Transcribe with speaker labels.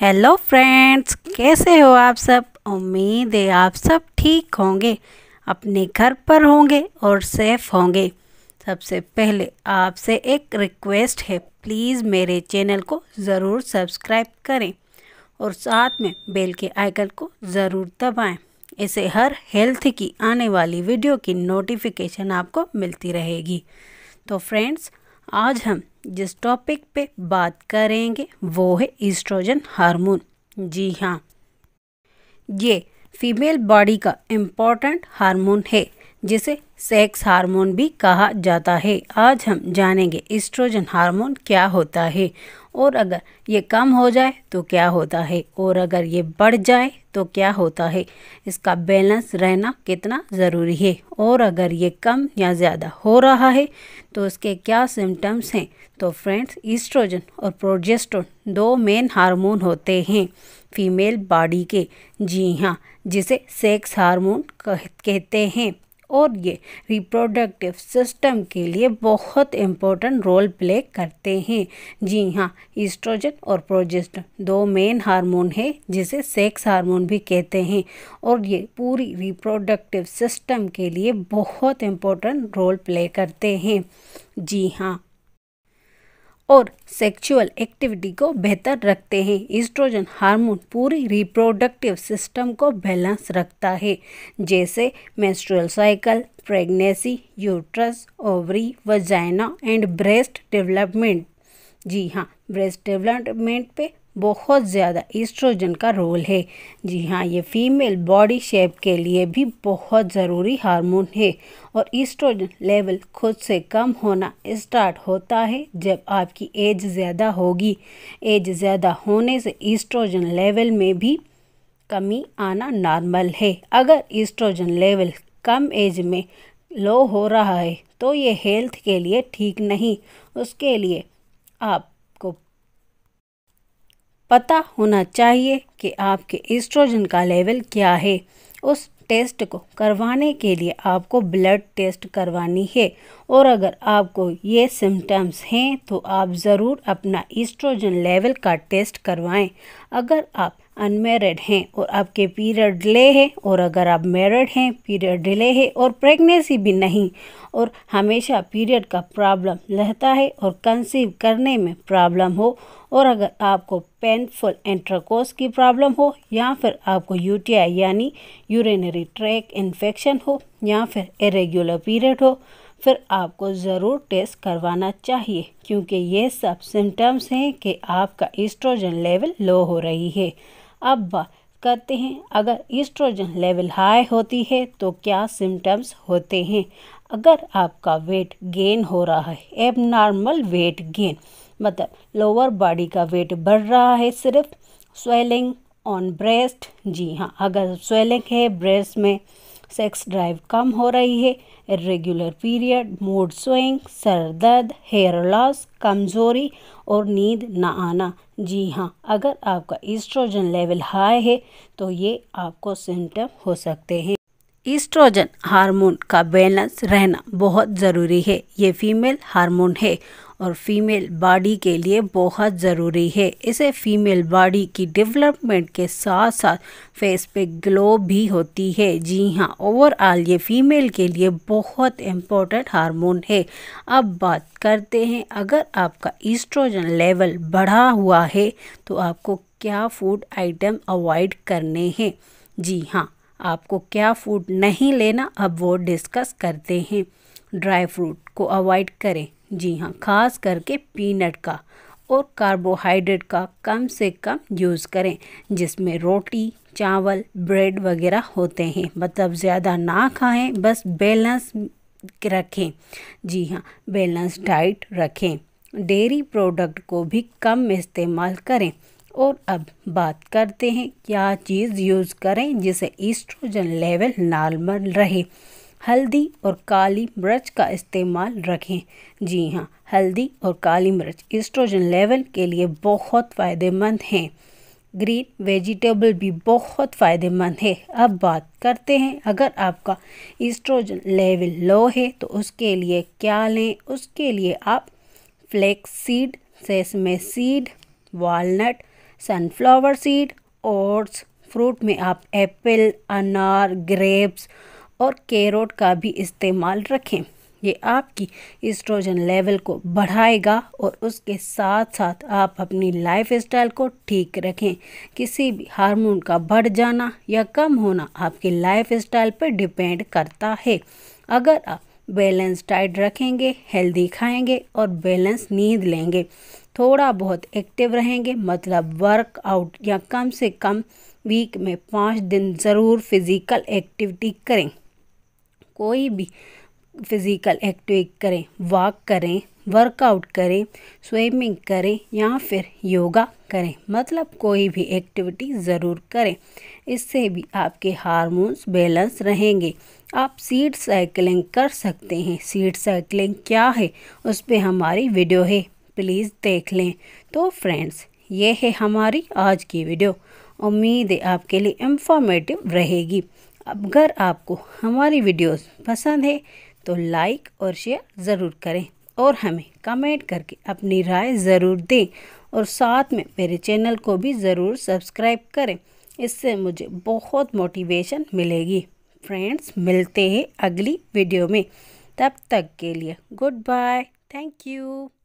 Speaker 1: hello friends कैसे हो आप सब उम्मीद है आप सब ठीक होंगे अपने घर पर होंगे और सेफ होंगे सबसे पहले आपसे एक रिक्वेस्ट है प्लीज़ मेरे चैनल को ज़रूर सब्सक्राइब करें और साथ में बेल के आइकन को ज़रूर दबाएं इसे हर हेल्थ की आने वाली वीडियो की नोटिफिकेशन आपको मिलती रहेगी तो फ्रेंड्स आज हम जिस टॉपिक पे बात करेंगे वो है ईस्ट्रोजन हार्मोन जी हाँ ये फीमेल बॉडी का इम्पोर्टेंट हार्मोन है जिसे सेक्स हार्मोन भी कहा जाता है आज हम जानेंगे इस्ट्रोजन हार्मोन क्या होता है और अगर ये कम हो जाए तो क्या होता है और अगर ये बढ़ जाए तो क्या होता है इसका बैलेंस रहना कितना ज़रूरी है और अगर ये कम या ज़्यादा हो रहा है तो इसके क्या सिम्टम्स हैं तो फ्रेंड्स ईस्ट्रोजन और प्रोजेस्ट्रोन दो मेन हार्मोन होते हैं फीमेल बॉडी के जी हाँ जिसे सेक्स हार्मोन कहते हैं और ये रिप्रोडक्टिव सिस्टम के लिए बहुत इम्पोर्टेंट रोल प्ले करते हैं जी हाँ ईस्ट्रोजन और प्रोजेस्टन दो मेन हार्मोन है जिसे सेक्स हार्मोन भी कहते हैं और ये पूरी रिप्रोडक्टिव सिस्टम के लिए बहुत इम्पोर्टेंट रोल प्ले करते हैं जी हाँ और सेक्सुअल एक्टिविटी को बेहतर रखते हैं ईस्ट्रोजन हार्मोन पूरी रिप्रोडक्टिव सिस्टम को बैलेंस रखता है जैसे menstrual cycle pregnancy uterus ovary vagina and breast development जी हाँ ब्रेस्ट डेवलपमेंट पे बहुत ज़्यादा ईस्ट्रोजन का रोल है जी हाँ ये फीमेल बॉडी शेप के लिए भी बहुत ज़रूरी हार्मोन है और ईस्ट्रोजन लेवल खुद से कम होना स्टार्ट होता है जब आपकी एज ज़्यादा होगी एज ज़्यादा होने से ईस्ट्रोजन लेवल में भी कमी आना नॉर्मल है अगर ईस्ट्रोजन लेवल कम एज में लो हो रहा है तो ये हेल्थ के लिए ठीक नहीं उसके लिए आप पता होना चाहिए कि आपके एस्ट्रोजन का लेवल क्या है उस टेस्ट को करवाने के लिए आपको ब्लड टेस्ट करवानी है और अगर आपको ये सिम्टम्स हैं तो आप ज़रूर अपना ईस्ट्रोजन लेवल का टेस्ट करवाएं अगर आप अनमेरिड हैं और आपके पीरियड डिले है और अगर आप मेरिड हैं पीरियड डिले है और प्रेगनेंसी भी नहीं और हमेशा पीरियड का प्रॉब्लम रहता है और कंसीव करने में प्रॉब्लम हो और अगर आपको पेनफुल एंट्राकोस की प्रॉब्लम हो या फिर आपको यूटीआई यानी यूरिनरी ट्रैक इन्फेक्शन हो या फिर इरेगुलर पीरियड हो फिर आपको ज़रूर टेस्ट करवाना चाहिए क्योंकि ये सब सिम्टम्स हैं कि आपका एस्ट्रोजन लेवल लो हो रही है अब बात करते हैं अगर ईस्ट्रोजन लेवल हाई होती है तो क्या सिम्टम्स होते हैं अगर आपका वेट गेन हो रहा है एब नॉर्मल वेट गेन मतलब लोअर बॉडी का वेट बढ़ रहा है सिर्फ स्वेलिंग ऑन ब्रेस्ट जी हाँ अगर स्वेलिंग है ब्रेस्ट में सेक्स ड्राइव कम हो रही है इरेगुलर पीरियड मूड स्विंग सर दर्द हेयर लॉस कमज़ोरी और नींद ना आना जी हाँ अगर आपका ईस्ट्रोजन लेवल हाई है तो ये आपको सिम्टम हो सकते हैं ईस्ट्रोजन हार्मोन का बैलेंस रहना बहुत ज़रूरी है ये फीमेल हार्मोन है और फीमेल बॉडी के लिए बहुत ज़रूरी है इसे फीमेल बॉडी की डेवलपमेंट के साथ साथ फेस पे ग्लो भी होती है जी हाँ ओवरऑल ये फीमेल के लिए बहुत इम्पोर्टेंट हार्मोन है अब बात करते हैं अगर आपका ईस्ट्रोजन लेवल बढ़ा हुआ है तो आपको क्या फूड आइटम अवॉइड करने हैं जी हाँ आपको क्या फूड नहीं लेना अब वो डिस्कस करते हैं ड्राई फ्रूट को अवॉइड करें जी हाँ खास करके पीनट का और कार्बोहाइड्रेट का कम से कम यूज़ करें जिसमें रोटी चावल ब्रेड वगैरह होते हैं मतलब ज़्यादा ना खाएं बस बैलेंस रखें जी हाँ बैलेंस डाइट रखें डेयरी प्रोडक्ट को भी कम इस्तेमाल करें और अब बात करते हैं क्या चीज़ यूज़ करें जिसे ईस्ट्रोजन लेवल नॉर्मल रहे हल्दी और काली मिर्च का इस्तेमाल रखें जी हाँ हल्दी और काली मिर्च एस्ट्रोजन लेवल के लिए बहुत फ़ायदेमंद हैं ग्रीन वेजिटेबल भी बहुत फ़ायदेमंद है अब बात करते हैं अगर आपका एस्ट्रोजन लेवल लो है तो उसके लिए क्या लें उसके लिए आप flax seed sesame seed walnut sunflower seed oats fruit में आप एप्पल अनार ग्रेप्स और कैरोट का भी इस्तेमाल रखें ये आपकी इस्ट्रोजन लेवल को बढ़ाएगा और उसके साथ साथ आप अपनी लाइफ स्टाइल को ठीक रखें किसी भी हार्मोन का बढ़ जाना या कम होना आपकी लाइफ स्टाइल पर डिपेंड करता है अगर आप बैलेंस डाइट रखेंगे हेल्दी खाएंगे और बैलेंस नींद लेंगे थोड़ा बहुत एक्टिव रहेंगे मतलब वर्कआउट या कम से कम वीक में पाँच दिन ज़रूर फिज़िकल एक्टिविटी करें कोई भी फिज़िकल एक्टिविटी करें वॉक करें वर्कआउट करें स्विमिंग करें या फिर योगा करें मतलब कोई भी एक्टिविटी ज़रूर करें इससे भी आपके हार्मोन्स बैलेंस रहेंगे आप सीड साइकिलिंग कर सकते हैं सीट साइकिलिंग क्या है उस पर हमारी वीडियो है प्लीज़ देख लें तो फ्रेंड्स ये है हमारी आज की वीडियो उम्मीद है आपके लिए इंफॉर्मेटिव रहेगी अगर आपको हमारी वीडियोस पसंद है तो लाइक और शेयर ज़रूर करें और हमें कमेंट करके अपनी राय ज़रूर दें और साथ में मेरे चैनल को भी ज़रूर सब्सक्राइब करें इससे मुझे बहुत मोटिवेशन मिलेगी फ्रेंड्स मिलते हैं अगली वीडियो में तब तक के लिए गुड बाय थैंक यू